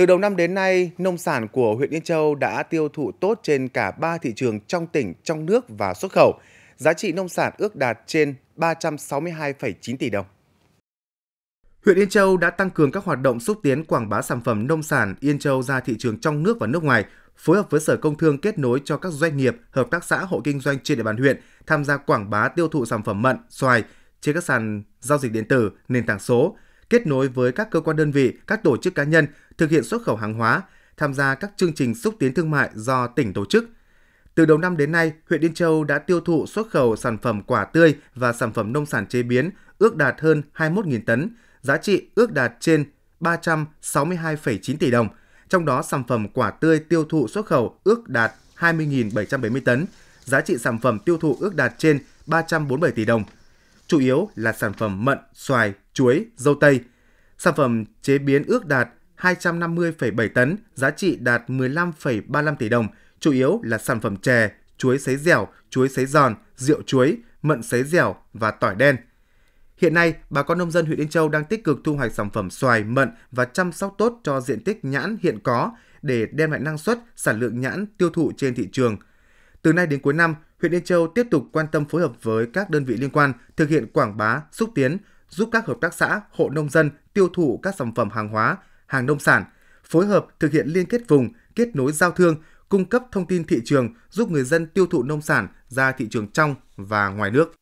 Từ đầu năm đến nay, nông sản của huyện Yên Châu đã tiêu thụ tốt trên cả 3 thị trường trong tỉnh, trong nước và xuất khẩu. Giá trị nông sản ước đạt trên 362,9 tỷ đồng. Huyện Yên Châu đã tăng cường các hoạt động xúc tiến quảng bá sản phẩm nông sản Yên Châu ra thị trường trong nước và nước ngoài, phối hợp với Sở Công Thương kết nối cho các doanh nghiệp, hợp tác xã hộ kinh doanh trên địa bàn huyện tham gia quảng bá tiêu thụ sản phẩm mận, xoài trên các sàn giao dịch điện tử, nền tảng số, kết nối với các cơ quan đơn vị, các tổ chức cá nhân thực hiện xuất khẩu hàng hóa, tham gia các chương trình xúc tiến thương mại do tỉnh tổ chức. Từ đầu năm đến nay, huyện Yên Châu đã tiêu thụ xuất khẩu sản phẩm quả tươi và sản phẩm nông sản chế biến ước đạt hơn 21.000 tấn, giá trị ước đạt trên 362,9 tỷ đồng. Trong đó sản phẩm quả tươi tiêu thụ xuất khẩu ước đạt 20.770 tấn, giá trị sản phẩm tiêu thụ ước đạt trên 347 tỷ đồng – chủ yếu là sản phẩm mận, xoài, chuối, dâu tây. Sản phẩm chế biến ước đạt 250,7 tấn, giá trị đạt 15,35 tỷ đồng, chủ yếu là sản phẩm chè, chuối sấy dẻo, chuối sấy giòn, rượu chuối, mận sấy dẻo và tỏi đen. Hiện nay, bà con nông dân huyện Yên Châu đang tích cực thu hoạch sản phẩm xoài, mận và chăm sóc tốt cho diện tích nhãn hiện có để đem lại năng suất, sản lượng nhãn tiêu thụ trên thị trường. Từ nay đến cuối năm, huyện Yên Châu tiếp tục quan tâm phối hợp với các đơn vị liên quan thực hiện quảng bá, xúc tiến, giúp các hợp tác xã, hộ nông dân tiêu thụ các sản phẩm hàng hóa, hàng nông sản, phối hợp thực hiện liên kết vùng, kết nối giao thương, cung cấp thông tin thị trường giúp người dân tiêu thụ nông sản ra thị trường trong và ngoài nước.